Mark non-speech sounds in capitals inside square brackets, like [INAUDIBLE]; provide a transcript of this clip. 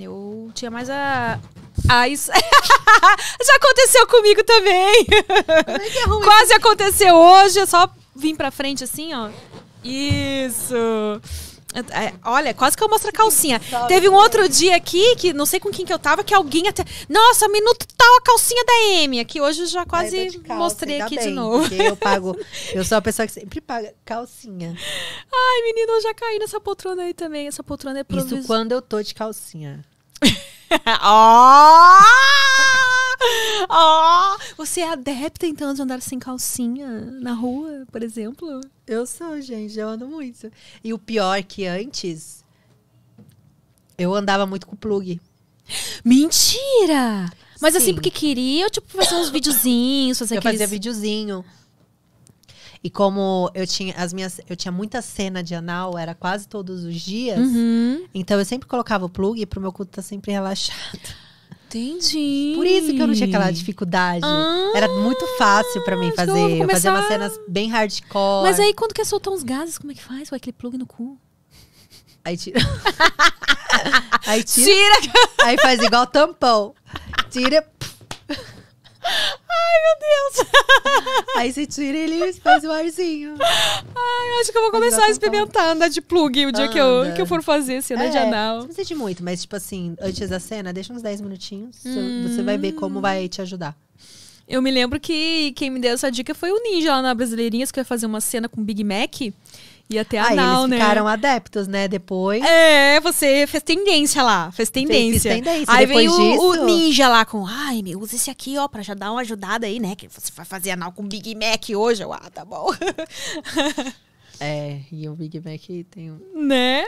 Eu tinha mais a. isso. [LAUGHS] Já aconteceu comigo também. É que é ruim? Quase aconteceu hoje, eu só vim pra frente assim, ó. Isso. É, é, olha, quase que eu mostro a calcinha. Teve um é. outro dia aqui, que não sei com quem que eu tava, que alguém até. Nossa, minuto tal a calcinha da Amy. Que hoje eu já quase calça, mostrei aqui bem, de novo. Eu [LAUGHS] pago. Eu sou a pessoa que sempre paga calcinha. Ai, menina, eu já caí nessa poltrona aí também. Essa poltrona é provisória. Isso quando eu tô de calcinha. Ó! Ó! Oh! Você é adepta, então, de andar sem calcinha na rua, por exemplo? Eu sou, gente. Eu ando muito. E o pior é que antes, eu andava muito com plug. Mentira! Mas assim, Sim. assim, porque queria, eu, tipo, fazer uns videozinhos, fazer Eu aqueles... fazia videozinho. E como eu tinha as minhas, eu tinha muita cena de anal, era quase todos os dias. Uhum. Então eu sempre colocava o plug pro meu cu estar tá sempre relaxado. Entendi. Por isso que eu não tinha aquela dificuldade. Ah, Era muito fácil para mim fazer. Eu, eu fazia umas cenas bem hardcore. Mas aí quando quer soltar uns gases, como é que faz? Com aquele plug no cu. Aí tira. [LAUGHS] aí tira. tira. Aí faz igual tampão. Tira. Ai, meu Deus. Aí você tira e ele faz o arzinho. Ai, acho que eu vou começar a tá experimentar andar de plug o dia que eu, que eu for fazer cena assim, é, de anal. Não precisa de muito, mas tipo assim, antes da cena, deixa uns 10 minutinhos. Hum. Você vai ver como vai te ajudar. Eu me lembro que quem me deu essa dica foi o Ninja lá na Brasileirinhas, que ia fazer uma cena com Big Mac. E até a ah, Nau, eles né? ficaram adeptos, né? Depois. É, você fez tendência lá. Fez tendência. Fez, tendência. Aí Depois veio disso... o ninja lá com, ai, me usa esse aqui, ó, pra já dar uma ajudada aí, né? Que você vai fazer anal com Big Mac hoje. Eu, ah, tá bom. É, e o Big Mac tem um. Né?